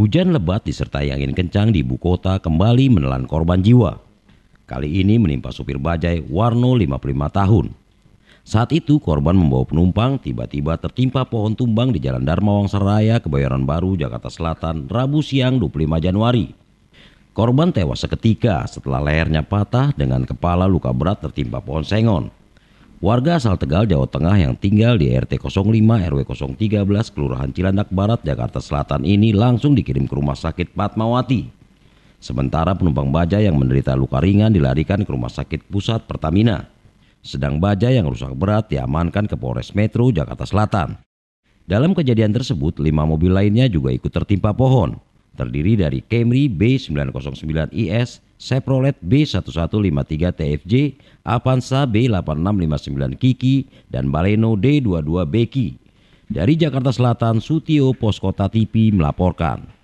Hujan lebat disertai angin kencang di ibu kota kembali menelan korban jiwa. Kali ini menimpa supir bajai Warno 55 tahun. Saat itu korban membawa penumpang tiba-tiba tertimpa pohon tumbang di Jalan Dharma Wangsaraya, Kebayoran Baru, Jakarta Selatan, Rabu siang 25 Januari. Korban tewas seketika setelah lehernya patah dengan kepala luka berat tertimpa pohon sengon. Warga asal Tegal, Jawa Tengah yang tinggal di RT 05 RW 013 Kelurahan Cilandak Barat, Jakarta Selatan ini langsung dikirim ke Rumah Sakit Patmawati. Sementara penumpang baja yang menderita luka ringan dilarikan ke Rumah Sakit Pusat Pertamina. Sedang baja yang rusak berat diamankan ke Polres Metro, Jakarta Selatan. Dalam kejadian tersebut, lima mobil lainnya juga ikut tertimpa pohon. Terdiri dari Camry B909IS, Chevrolet B1153 TFJ, Avanza B8659 Kiki, dan Baleno D22 Beki. Dari Jakarta Selatan, Sutio Poskota TV melaporkan.